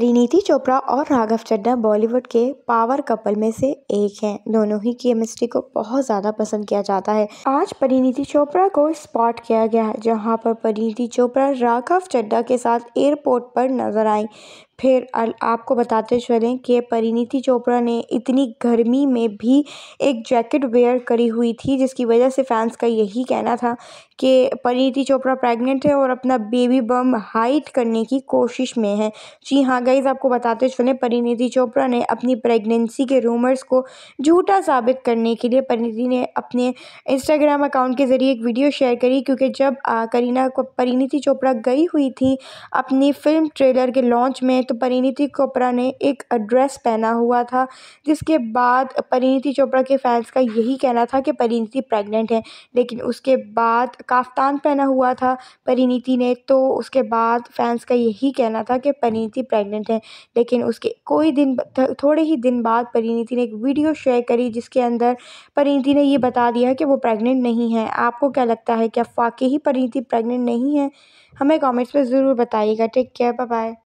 परिणीति चोपड़ा और राघव चड्डा बॉलीवुड के power couple में से एक हैं दोनों ही केमिस्ट्री को बहुत ज़्यादा पसंद किया जाता है आज परिणीति चोपड़ा को स्पॉट किया गया है जहां पर परिणीति चोपड़ा राघव चड्डा के साथ एयरपोर्ट पर नजर आई फिर आपको बताते चलें कि परिणीति चोपड़ा ने इतनी गर्मी में भी एक जैकेट वेयर करी हुई थी जिसकी वजह से फैंस का यही कहना था कि परिणीति चोपड़ा प्रेग्नेंट है और अपना बेबी बम हाइट करने की कोशिश में है जी हाँ गाइज आपको बताते चलें परिणीति चोपड़ा ने अपनी प्रेगनेंसी के रूमर्स को झूठा साबित करने के लिए परिणीति ने अपने इंस्टाग्राम अकाउंट के ज़रिए एक वीडियो शेयर करी क्योंकि जब करीना को परिणीति चोपड़ा गई हुई थी अपनी फिल्म ट्रेलर के लॉन्च में तो परिणीति चोपड़ा ने एक ड्रेस पहना हुआ था जिसके बाद परिणीति चोपड़ा के फैंस का यही कहना था कि परिणीति प्रेग्नेंट है लेकिन उसके बाद काफ्तान पहना हुआ था परिणीति ने तो उसके बाद फैंस का यही कहना था कि परिणीति प्रेग्नेंट है लेकिन उसके कोई दिन थोड़े ही दिन बाद परिणीति ने एक वीडियो शेयर करी जिसके अंदर परिणीति ने ये बता दिया कि वो प्रेग्नेंट नहीं है आपको क्या लगता है क्या वाकई ही परिणीति प्रेग्नेंट नहीं है हमें कमेंट्स में ज़रूर बताइएगा टेक केयर बाय